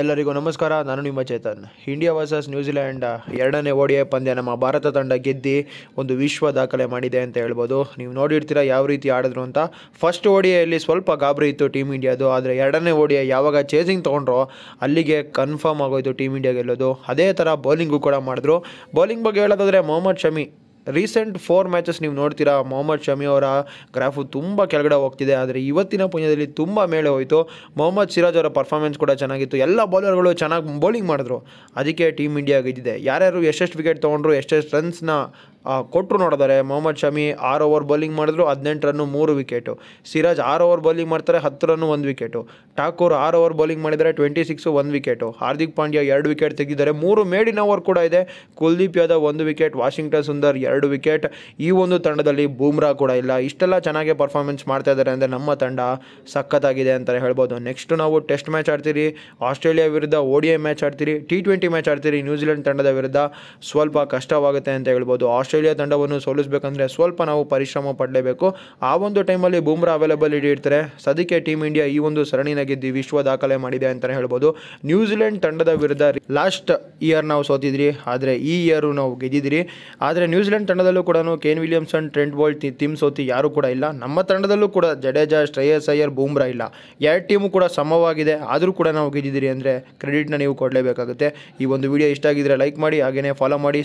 ಎಲ್ಲರಿಗೂ ನಮಸ್ಕಾರ ನಾನು ನಿಮ್ಮ ಚೇತನ್ ಇಂಡಿಯಾ ವರ್ಸಸ್ ನ್ಯೂಜಿಲ್ಯಾಂಡ್ ಎರಡನೇ ಓ ಡಿ ಐ ಪಂದ್ಯ ನಮ್ಮ ಭಾರತ ತಂಡ ಗೆದ್ದು ಒಂದು ವಿಶ್ವ ದಾಖಲೆ ಮಾಡಿದೆ ಅಂತ ಹೇಳ್ಬೋದು ನೀವು ನೋಡಿರ್ತೀರ ಯಾವ ರೀತಿ ಆಡಿದ್ರು ಅಂತ ಫಸ್ಟ್ ಓ ಡಿ ಐಯಲ್ಲಿ ಸ್ವಲ್ಪ ಗಾಬರಿ ಇತ್ತು ಟೀಮ್ ಇಂಡಿಯಾದು ಆದರೆ ಎರಡನೇ ಓ ಐ ಯಾವಾಗ ಚೇಸಿಂಗ್ ತೊಗೊಂಡ್ರು ಅಲ್ಲಿಗೆ ಕನ್ಫರ್ಮ್ ಆಗೋಯಿತು ಟೀಮ್ ಇಂಡಿಯಾ ಗೆಲ್ಲೋದು ಅದೇ ಥರ ಬೌಲಿಂಗು ಕೂಡ ಮಾಡಿದ್ರು ಬೌಲಿಂಗ್ ಬಗ್ಗೆ ಹೇಳೋದಾದರೆ Mohammed Shami recent four matches ನೀವು ನೋಡ್ತೀರಾ ಮೊಹಮ್ಮದ್ ಶಮಿ ಅವರ ಗ್ರಾಫು ತುಂಬ ಕೆಳಗಡೆ ಹೋಗ್ತಿದೆ ಆದರೆ ಇವತ್ತಿನ ಪುಣ್ಯದಲ್ಲಿ ತುಂಬ ಮೇಳೆ ಹೋಯಿತು ಮೊಹಮ್ಮದ್ ಸಿರಾಜ್ ಅವರ ಪರ್ಫಾರ್ಮೆನ್ಸ್ ಕೂಡ ಚೆನ್ನಾಗಿತ್ತು ಎಲ್ಲ ಬೌಲರ್ಗಳು ಚೆನ್ನಾಗಿ ಬೌಲಿಂಗ್ ಮಾಡಿದ್ರು ಅದಕ್ಕೆ ಟೀಮ್ ಇಂಡಿಯಾ ಗೆದ್ದಿದೆ ಯಾರ್ಯಾರು ಎಷ್ಟೆಷ್ಟು ವಿಕೆಟ್ ತೊಗೊಂಡ್ರು ಎಷ್ಟೆಷ್ಟು ರನ್ಸ್ನ ಕೊಟ್ಟರು ನೋಡಿದರೆ ಮೊಹಮ್ಮದ್ ಶಮಿ ಆರು ಓವರ್ ಬೌಲಿಂಗ್ ಮಾಡಿದ್ರು ಹದಿನೆಂಟು ರನ್ನು ಮೂರು ವಿಕೆಟು ಸಿರಾಜ್ ಆರು ಓವರ್ ಬೌಲಿಂಗ್ ಮಾಡ್ತಾರೆ ಹತ್ತು ರನ್ನು ಒಂದು ವಿಕೆಟು ಠಾಕೂರ್ ಆರು ಓವರ್ ಬೌಲಿಂಗ್ ಮಾಡಿದರೆ ಟ್ವೆಂಟಿ ಸಿಕ್ಸು ಒಂದು ವಿಕೆಟು ಹಾರ್ದಿಕ್ ಪಾಂಡ್ಯ ಎರಡು ವಿಕೆಟ್ ತೆಗೆದಿದ್ದಾರೆ ಮೂರು ಮೇಡಿನ್ ಓವರ್ ಕೂಡ ಇದೆ ಕುಲ್ದೀಪ್ ಯಾದವ್ ಒಂದು ವಿಕೆಟ್ ವಾಷಿಂಗ್ಟನ್ ಸುಂದರ್ ಎರಡು ವಿಕೆಟ್ ಈ ಒಂದು ತಂಡದಲ್ಲಿ ಬೂಮ್ರಾ ಕೂಡ ಇಲ್ಲ ಇಷ್ಟೆಲ್ಲ ಚೆನ್ನಾಗಿ ಪರ್ಫಾರ್ಮೆನ್ಸ್ ಮಾಡ್ತಾ ಇದ್ದಾರೆ ಅಂದರೆ ನಮ್ಮ ತಂಡ ಸಖತ್ತಾಗಿದೆ ಅಂತ ಹೇಳ್ಬೋದು ನೆಕ್ಸ್ಟ್ ನಾವು ಟೆಸ್ಟ್ ಮ್ಯಾಚ್ ಆಡ್ತೀರಿ ಆಸ್ಟ್ರೇಲಿಯಾ ವಿರುದ್ಧ ಓಡಿಐ ಮ್ಯಾಚ್ ಆಡ್ತೀರಿ ಟಿ ಟ್ವೆಂಟಿ ಮ್ಯಾಚ್ ಆಡ್ತೀರಿ ನ್ಯೂಜಿಲೆಂಡ್ ತಂಡದ ವಿರುದ್ಧ ಸ್ವಲ್ಪ ಕಷ್ಟವಾಗುತ್ತೆ ಅಂತ ಹೇಳ್ಬೋದು ಆಸ್ಟ್ರೇಲಿಯಾ ಆಸ್ಟ್ರೇಲಿಯಾ ತಂಡವನ್ನು ಸೋಲಿಸಬೇಕಂದ್ರೆ ಸ್ವಲ್ಪ ನಾವು ಪರಿಶ್ರಮ ಪಡಲೇಬೇಕು ಆ ಒಂದು ಟೈಮಲ್ಲಿ ಬೂಮ್ರಾ ಅವೈಲಬಿಲಿಟಿ ಇರ್ತಾರೆ ಸದ್ಯಕ್ಕೆ ಟೀಮ್ ಇಂಡಿಯಾ ಈ ಒಂದು ಸರಣಿನ ಗೆದ್ದು ವಿಶ್ವ ದಾಖಲೆ ಮಾಡಿದೆ ಅಂತಲೇ ಹೇಳ್ಬೋದು ನ್ಯೂಜಿಲೆಂಡ್ ತಂಡದ ವಿರುದ್ಧ ಲಾಸ್ಟ್ ಇಯರ್ ನಾವು ಸೋತಿದ್ರಿ ಆದರೆ ಈ ಇಯರು ನಾವು ಗೆದ್ದಿದ್ರಿ ಆದರೆ ನ್ಯೂಜಿಲೆಂಡ್ ತಂಡದಲ್ಲೂ ಕೂಡ Kane Williamson Trent Boult Tim Southee ಯಾರೂ ಕೂಡ ಇಲ್ಲ ನಮ್ಮ ತಂಡದಲ್ಲೂ ಕೂಡ ಜಡೇಜಾ ಶ್ರೇಯಸ್ ಅಯ್ಯರ್ ಬೂಮ್ರಾ ಇಲ್ಲ ಎರಡು ಟೀಮು ಕೂಡ ಸಮವಾಗಿದೆ ಆದರೂ ಕೂಡ ನಾವು ಗೆದ್ದಿದ್ದೀರಿ ಅಂದರೆ ಕ್ರೆಡಿಟ್ನ ನೀವು ಕೊಡಲೇಬೇಕಾಗುತ್ತೆ ಈ ಒಂದು ವಿಡಿಯೋ ಇಷ್ಟ ಆಗಿದ್ರೆ ಲೈಕ್ ಮಾಡಿ ಹಾಗೆಯೇ ಫಾಲೋ ಮಾಡಿ